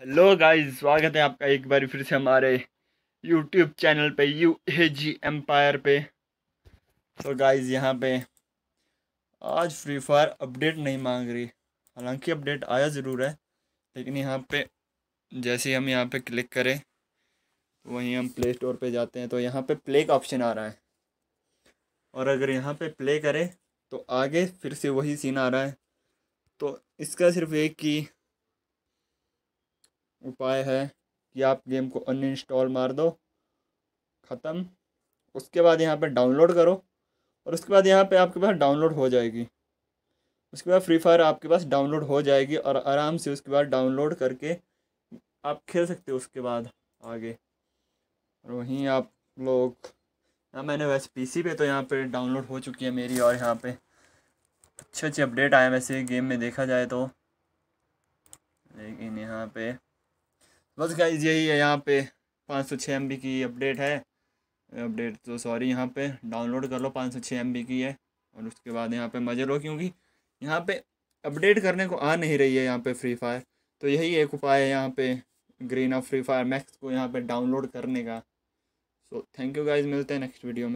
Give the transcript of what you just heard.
hello guys स्वागत है आपका एक बार फिर से हमारे यूट्यूब चैनल पे यू ए जी एम्पायर पे तो गाइस यहाँ पे आज फ्री फायर अपडेट नहीं मांग रही हालांकि अपडेट आया ज़रूर है लेकिन यहाँ पे जैसे हम यहाँ पे क्लिक करें तो वहीं हम प्ले स्टोर पे जाते हैं तो यहाँ पे प्ले का ऑप्शन आ रहा है और अगर यहाँ पे प्ले करें तो आगे फिर से वही सीन आ रहा है तो इसका सिर्फ एक कि उपाय है कि आप गेम को अनइंस्टॉल मार दो ख़त्म उसके बाद यहाँ पर डाउनलोड करो और उसके बाद यहाँ पे आपके पास डाउनलोड हो जाएगी उसके बाद फ्री फायर आपके पास डाउनलोड हो जाएगी और आराम से उसके बाद डाउनलोड करके आप खेल सकते हो उसके बाद आगे और वहीं आप लोग हाँ मैंने वैसे पीसी पे तो यहाँ पे डाउनलोड हो चुकी है मेरी और यहाँ पे अच्छे अच्छे अपडेट आए वैसे गेम में देखा जाए तो लेकिन यहाँ पे बस गाइज यही है यहाँ पे पाँच सौ छः एम बी की अपडेट है अपडेट तो सॉरी यहाँ पे डाउनलोड कर लो पाँच सौ छः एम बी की है और उसके बाद यहाँ पे मजे लो क्योंकि यहाँ पे अपडेट करने को आ नहीं रही है यहाँ पे फ्री फायर तो यही एक उपाय है यहाँ पे Garena of Free Fire Max को यहाँ पे डाउनलोड करने का सो थैंक यू गाइज मिलते हैं नेक्स्ट वीडियो में